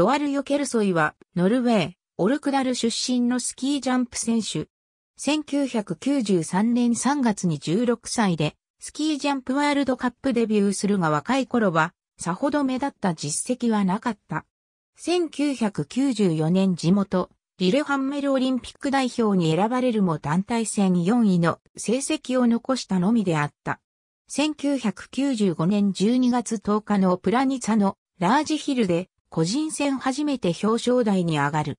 ロアル・ヨケルソイは、ノルウェー、オルクダル出身のスキージャンプ選手。1993年3月に16歳で、スキージャンプワールドカップデビューするが若い頃は、さほど目立った実績はなかった。1994年地元、リレハンメルオリンピック代表に選ばれるも団体戦4位の成績を残したのみであった。1995年12月10日のプラニツァのラージヒルで個人戦初めて表彰台に上がる。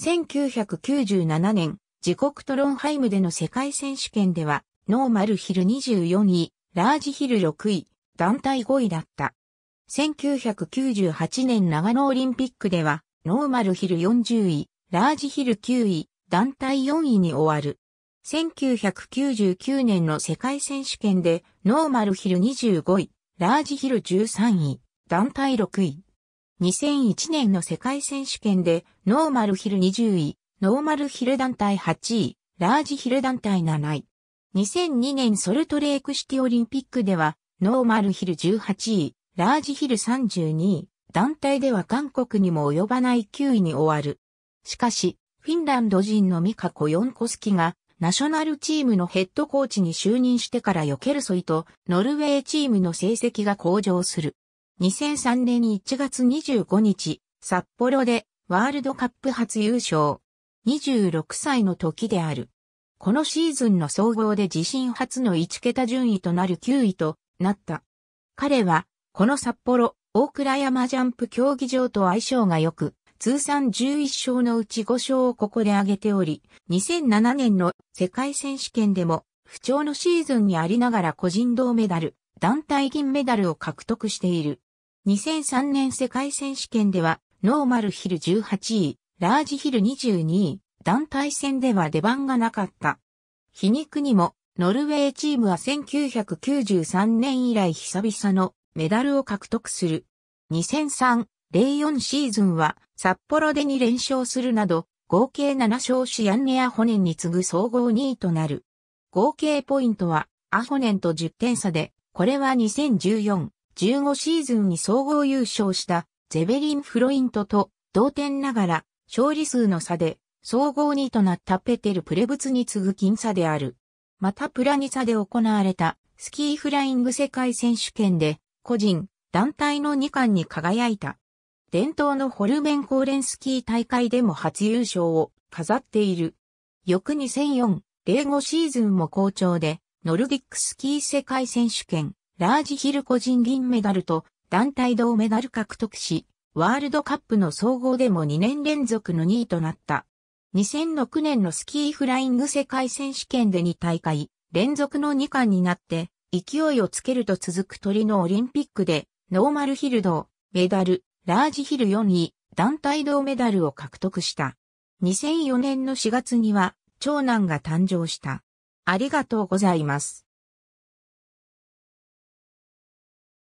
1997年、自国トロンハイムでの世界選手権では、ノーマルヒル24位、ラージヒル6位、団体5位だった。1998年長野オリンピックでは、ノーマルヒル40位、ラージヒル9位、団体4位に終わる。1999年の世界選手権で、ノーマルヒル25位、ラージヒル13位、団体6位、2001年の世界選手権で、ノーマルヒル20位、ノーマルヒル団体8位、ラージヒル団体7位。2002年ソルトレークシティオリンピックでは、ノーマルヒル18位、ラージヒル32位、団体では韓国にも及ばない9位に終わる。しかし、フィンランド人のミカ・コヨンコスキが、ナショナルチームのヘッドコーチに就任してから避けるソイと、ノルウェーチームの成績が向上する。2003年1月25日、札幌でワールドカップ初優勝。26歳の時である。このシーズンの総合で自身初の1桁順位となる9位となった。彼は、この札幌、大倉山ジャンプ競技場と相性が良く、通算11勝のうち5勝をここで挙げており、2007年の世界選手権でも、不調のシーズンにありながら個人銅メダル、団体銀メダルを獲得している。2003年世界選手権では、ノーマルヒル18位、ラージヒル22位、団体戦では出番がなかった。皮肉にも、ノルウェーチームは1993年以来久々のメダルを獲得する。2003-04シーズンは札幌で2連勝するなど、合計7勝しアンネアホネンに次ぐ総合2位となる。合計ポイントはアホネンと10点差で、これは2014 1 5シーズンに総合優勝したゼベリン・フロイントと同点ながら勝利数の差で総合2位となったペテル・プレブツに次ぐ僅差である。またプラニサで行われたスキーフライング世界選手権で個人、団体の2冠に輝いた。伝統のホルメンコーレンスキー大会でも初優勝を飾っている。翌2004、05シーズンも好調で、ノルディックスキー世界選手権、ラージヒル個人銀メダルと団体銅メダル獲得し、ワールドカップの総合でも2年連続の2位となった。2006年のスキーフライング世界選手権で2大会、連続の2冠になって、勢いをつけると続く鳥のオリンピックで、ノーマルヒルド、メダル、ラージヒル4位、団体銅メダルを獲得した。2004年の4月には、長男が誕生した。ありがとうございます。